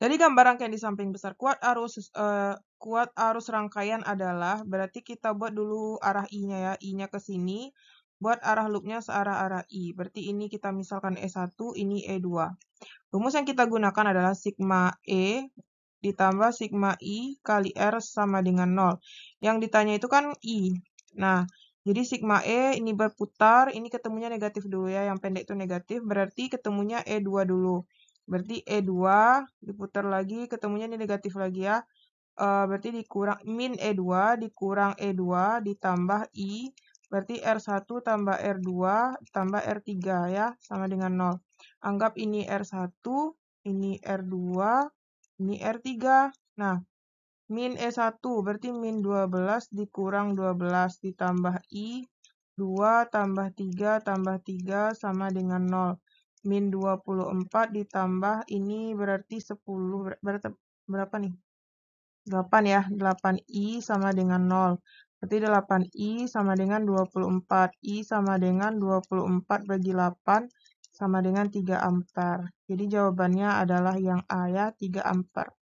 Jadi gambar rangkaian di samping besar kuat arus uh, kuat arus rangkaian adalah berarti kita buat dulu arah i-nya ya, i-nya ke sini, buat arah loopnya searah arah i. Berarti ini kita misalkan E1, ini E2. Rumus yang kita gunakan adalah sigma E ditambah sigma i kali r sama dengan 0. Yang ditanya itu kan i. Nah, jadi sigma E ini berputar, ini ketemunya negatif dulu ya, yang pendek itu negatif, berarti ketemunya E2 dulu. Berarti E2 diputar lagi ketemunya ini negatif lagi ya. Uh, berarti dikurang min E2 dikurang E2 ditambah I. Berarti R1 tambah R2 tambah R3 ya. Sama dengan 0. Anggap ini R1, ini R2, ini R3. Nah, min E1 berarti min 12 dikurang 12 ditambah I. 2 tambah 3 tambah 3 sama dengan 0 min 24 ditambah ini berarti 10 ber berarti berapa nih 8 ya 8i sama dengan 0 berarti 8i sama dengan 24 i sama dengan 24 bagi 8 sama dengan 3 ampere jadi jawabannya adalah yang A ya 3 ampere